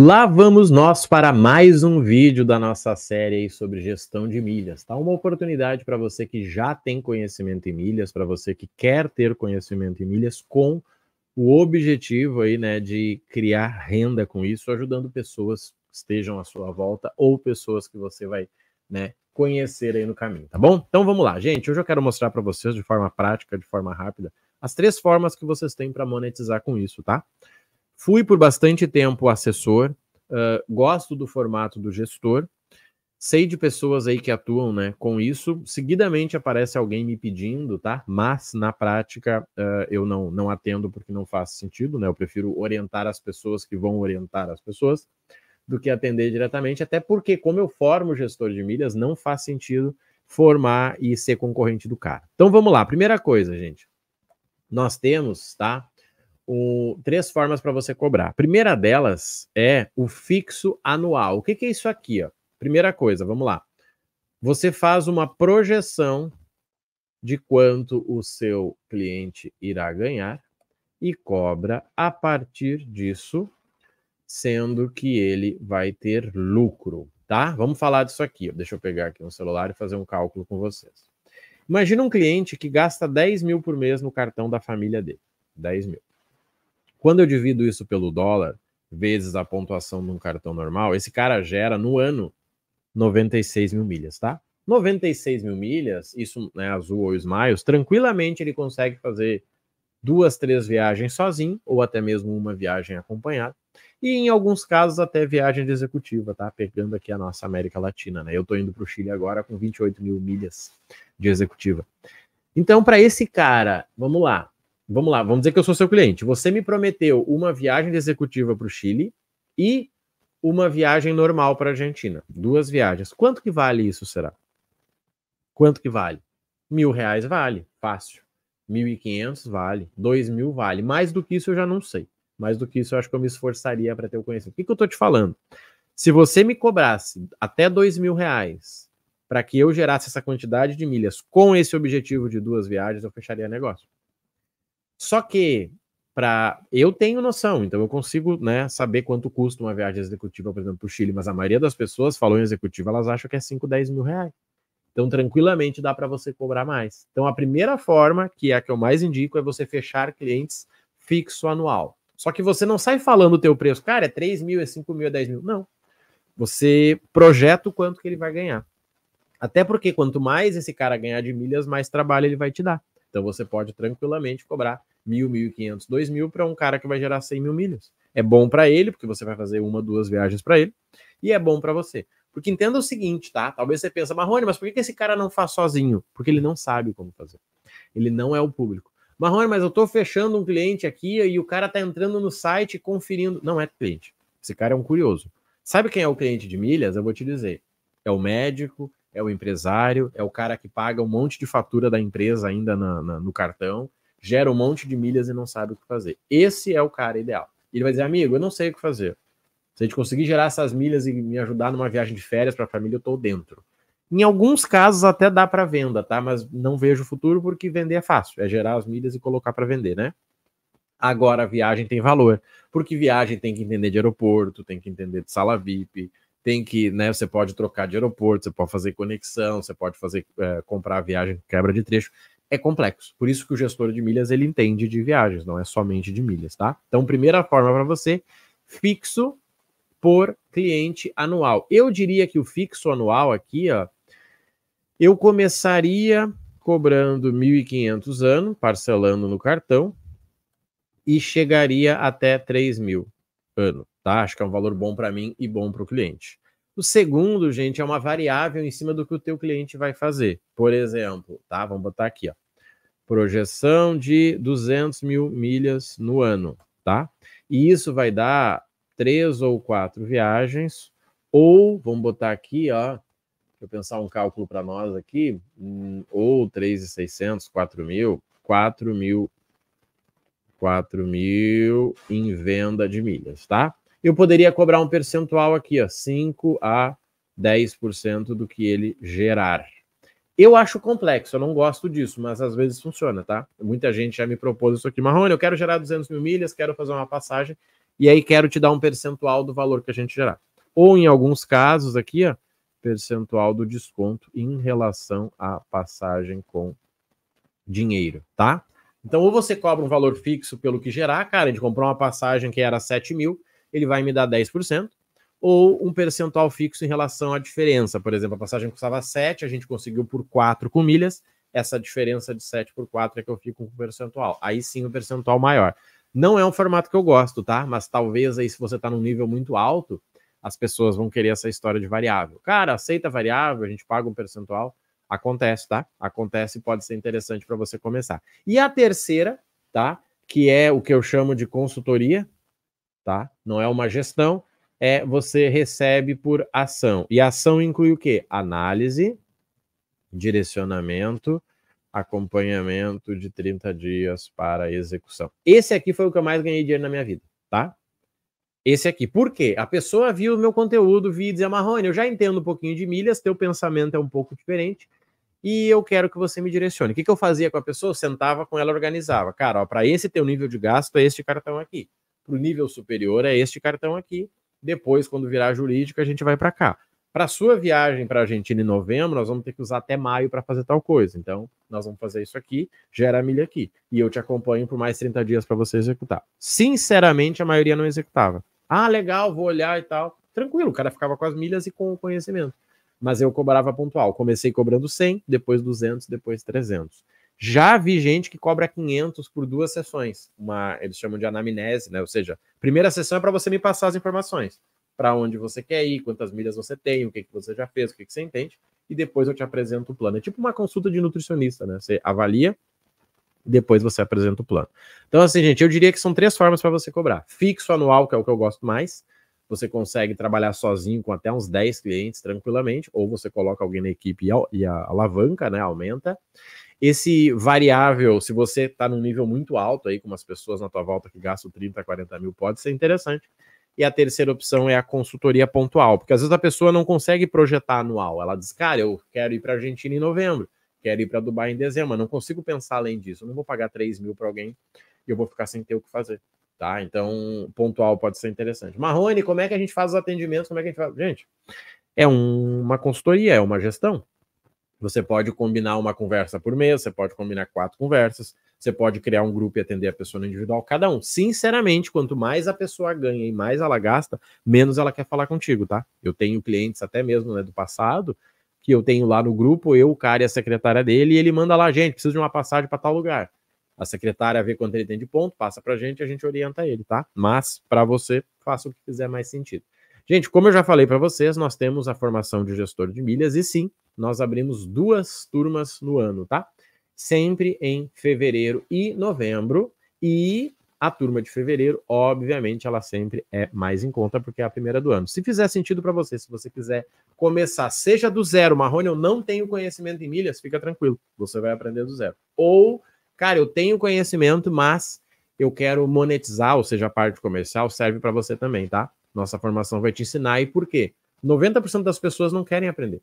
Lá vamos nós para mais um vídeo da nossa série sobre gestão de milhas. Tá uma oportunidade para você que já tem conhecimento em milhas, para você que quer ter conhecimento em milhas com o objetivo aí, né, de criar renda com isso, ajudando pessoas que estejam à sua volta ou pessoas que você vai, né, conhecer aí no caminho, tá bom? Então vamos lá, gente. Hoje eu quero mostrar para vocês de forma prática, de forma rápida, as três formas que vocês têm para monetizar com isso, tá? Fui por bastante tempo assessor, uh, gosto do formato do gestor, sei de pessoas aí que atuam né, com isso. Seguidamente aparece alguém me pedindo, tá? Mas na prática uh, eu não, não atendo porque não faz sentido, né? Eu prefiro orientar as pessoas que vão orientar as pessoas do que atender diretamente, até porque, como eu formo gestor de milhas, não faz sentido formar e ser concorrente do cara. Então vamos lá, primeira coisa, gente. Nós temos, tá? um, três formas para você cobrar. A primeira delas é o fixo anual. O que, que é isso aqui? Ó? Primeira coisa, vamos lá. Você faz uma projeção de quanto o seu cliente irá ganhar e cobra a partir disso, sendo que ele vai ter lucro, tá? Vamos falar disso aqui. Deixa eu pegar aqui um celular e fazer um cálculo com vocês. Imagina um cliente que gasta 10 mil por mês no cartão da família dele. 10 mil. Quando eu divido isso pelo dólar, vezes a pontuação de um cartão normal, esse cara gera no ano 96 mil milhas, tá? 96 mil milhas, isso né, azul ou smiles, tranquilamente ele consegue fazer duas, três viagens sozinho, ou até mesmo uma viagem acompanhada, e em alguns casos até viagem de executiva, tá? Pegando aqui a nossa América Latina, né? Eu tô indo para o Chile agora com 28 mil milhas de executiva. Então, para esse cara, vamos lá, Vamos lá, vamos dizer que eu sou seu cliente. Você me prometeu uma viagem executiva para o Chile e uma viagem normal para a Argentina. Duas viagens. Quanto que vale isso, será? Quanto que vale? Mil reais vale, fácil. Mil e quinhentos vale, dois mil vale. Mais do que isso eu já não sei. Mais do que isso eu acho que eu me esforçaria para ter o conhecimento. O que, que eu estou te falando? Se você me cobrasse até dois mil reais para que eu gerasse essa quantidade de milhas com esse objetivo de duas viagens, eu fecharia negócio. Só que para eu tenho noção, então eu consigo né, saber quanto custa uma viagem executiva, por exemplo, para o Chile, mas a maioria das pessoas falou em executiva, elas acham que é 5, 10 mil reais. Então, tranquilamente dá para você cobrar mais. Então, a primeira forma, que é a que eu mais indico, é você fechar clientes fixo anual. Só que você não sai falando o teu preço, cara, é 3 mil, é 5 mil, é 10 mil. Não. Você projeta o quanto que ele vai ganhar. Até porque quanto mais esse cara ganhar de milhas, mais trabalho ele vai te dar. Então você pode tranquilamente cobrar mil, mil e quinhentos, dois mil para um cara que vai gerar cem mil milhas. É bom para ele, porque você vai fazer uma, duas viagens para ele, e é bom para você. Porque entenda o seguinte, tá? Talvez você pense, Marrone, mas por que esse cara não faz sozinho? Porque ele não sabe como fazer. Ele não é o público. Marrone, mas eu estou fechando um cliente aqui e o cara está entrando no site conferindo. Não é cliente. Esse cara é um curioso. Sabe quem é o cliente de milhas? Eu vou te dizer. É o médico, é o empresário, é o cara que paga um monte de fatura da empresa ainda na, na, no cartão, gera um monte de milhas e não sabe o que fazer. Esse é o cara ideal. Ele vai dizer, amigo, eu não sei o que fazer. Se a gente conseguir gerar essas milhas e me ajudar numa viagem de férias para a família, eu estou dentro. Em alguns casos até dá para venda, tá? Mas não vejo futuro porque vender é fácil, é gerar as milhas e colocar para vender, né? Agora a viagem tem valor, porque viagem tem que entender de aeroporto, tem que entender de sala VIP, tem que, né? Você pode trocar de aeroporto, você pode fazer conexão, você pode fazer é, comprar a viagem quebra de trecho. É complexo. Por isso que o gestor de milhas ele entende de viagens, não é somente de milhas, tá? Então, primeira forma para você, fixo por cliente anual. Eu diria que o fixo anual aqui, ó, eu começaria cobrando 1.500 ano, parcelando no cartão, e chegaria até 3.000 ano, Tá? Acho que é um valor bom para mim e bom para o cliente. O segundo, gente, é uma variável em cima do que o teu cliente vai fazer. Por exemplo, tá? Vamos botar aqui, ó. Projeção de 200 mil milhas no ano, tá? E isso vai dar três ou quatro viagens, ou, vamos botar aqui, ó, deixa eu pensar um cálculo para nós aqui, hum, ou 3,600, 4 mil, 4 mil, 4 mil em venda de milhas, tá? eu poderia cobrar um percentual aqui, ó, 5 a 10% do que ele gerar. Eu acho complexo, eu não gosto disso, mas às vezes funciona, tá? Muita gente já me propôs isso aqui. Marrone, eu quero gerar 200 mil milhas, quero fazer uma passagem, e aí quero te dar um percentual do valor que a gente gerar. Ou em alguns casos aqui, ó, percentual do desconto em relação à passagem com dinheiro, tá? Então, ou você cobra um valor fixo pelo que gerar, cara, a gente comprou uma passagem que era 7 mil, ele vai me dar 10%, ou um percentual fixo em relação à diferença. Por exemplo, a passagem custava 7, a gente conseguiu por 4 com milhas, essa diferença de 7 por 4 é que eu fico com o percentual. Aí sim o percentual maior. Não é um formato que eu gosto, tá? Mas talvez aí se você está num nível muito alto, as pessoas vão querer essa história de variável. Cara, aceita variável, a gente paga um percentual. Acontece, tá? Acontece e pode ser interessante para você começar. E a terceira, tá? Que é o que eu chamo de consultoria, tá? Não é uma gestão, é você recebe por ação. E ação inclui o quê? Análise, direcionamento, acompanhamento de 30 dias para execução. Esse aqui foi o que eu mais ganhei dinheiro na minha vida, tá? Esse aqui. Por quê? A pessoa viu o meu conteúdo, viu e dizer, Marrone, eu já entendo um pouquinho de milhas, teu pensamento é um pouco diferente e eu quero que você me direcione. O que, que eu fazia com a pessoa? Eu sentava com ela, organizava. Cara, para esse teu nível de gasto, é este cartão aqui para o nível superior é este cartão aqui. Depois, quando virar jurídico, a gente vai para cá. Para a sua viagem para a Argentina em novembro, nós vamos ter que usar até maio para fazer tal coisa. Então, nós vamos fazer isso aqui, gera a milha aqui. E eu te acompanho por mais 30 dias para você executar. Sinceramente, a maioria não executava. Ah, legal, vou olhar e tal. Tranquilo, o cara ficava com as milhas e com o conhecimento. Mas eu cobrava pontual. Comecei cobrando 100, depois 200, depois 300. Já vi gente que cobra 500 por duas sessões, uma eles chamam de anamnese, né? Ou seja, primeira sessão é para você me passar as informações, para onde você quer ir, quantas milhas você tem, o que, que você já fez, o que, que você entende, e depois eu te apresento o plano. É tipo uma consulta de nutricionista, né? Você avalia, depois você apresenta o plano. Então, assim, gente, eu diria que são três formas para você cobrar: fixo anual, que é o que eu gosto mais. Você consegue trabalhar sozinho com até uns 10 clientes tranquilamente, ou você coloca alguém na equipe e, a, a alavanca, né? Aumenta esse variável, se você está num nível muito alto aí, com as pessoas na tua volta que gastam 30, 40 mil, pode ser interessante. E a terceira opção é a consultoria pontual, porque às vezes a pessoa não consegue projetar anual. Ela diz, cara, eu quero ir para a Argentina em novembro, quero ir para Dubai em dezembro, mas não consigo pensar além disso. Eu não vou pagar 3 mil para alguém e eu vou ficar sem ter o que fazer. Tá? Então, pontual pode ser interessante. Marrone, como é que a gente faz os atendimentos? Como é que a gente faz? Gente, é um, uma consultoria, é uma gestão. Você pode combinar uma conversa por mês, você pode combinar quatro conversas, você pode criar um grupo e atender a pessoa no individual, cada um. Sinceramente, quanto mais a pessoa ganha e mais ela gasta, menos ela quer falar contigo, tá? Eu tenho clientes até mesmo né, do passado, que eu tenho lá no grupo, eu, o cara e a secretária dele, e ele manda lá, gente, preciso de uma passagem para tal lugar. A secretária vê quanto ele tem de ponto, passa para a gente e a gente orienta ele, tá? Mas, para você, faça o que fizer mais sentido. Gente, como eu já falei para vocês, nós temos a formação de gestor de milhas e sim, nós abrimos duas turmas no ano, tá? Sempre em fevereiro e novembro. E a turma de fevereiro, obviamente, ela sempre é mais em conta porque é a primeira do ano. Se fizer sentido para você, se você quiser começar, seja do zero, Marrone, eu não tenho conhecimento em milhas, fica tranquilo, você vai aprender do zero. Ou, cara, eu tenho conhecimento, mas eu quero monetizar, ou seja, a parte comercial serve para você também, tá? Nossa formação vai te ensinar. E por quê? 90% das pessoas não querem aprender.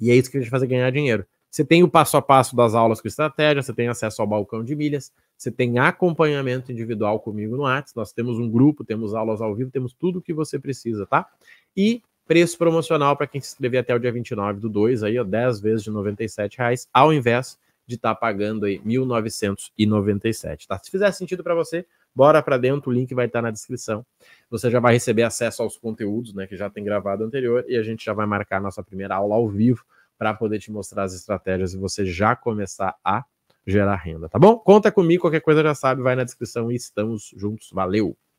E é isso que a gente faz é ganhar dinheiro. Você tem o passo a passo das aulas com estratégia, você tem acesso ao balcão de milhas, você tem acompanhamento individual comigo no Whats, nós temos um grupo, temos aulas ao vivo, temos tudo o que você precisa, tá? E preço promocional para quem se inscrever até o dia 29 do 2, aí, ó, 10 vezes de R$ reais, ao invés de estar tá pagando aí 1.997, tá? Se fizer sentido para você, Bora para dentro, o link vai estar tá na descrição. Você já vai receber acesso aos conteúdos, né, que já tem gravado anterior e a gente já vai marcar a nossa primeira aula ao vivo para poder te mostrar as estratégias e você já começar a gerar renda, tá bom? Conta comigo, qualquer coisa já sabe, vai na descrição e estamos juntos. Valeu.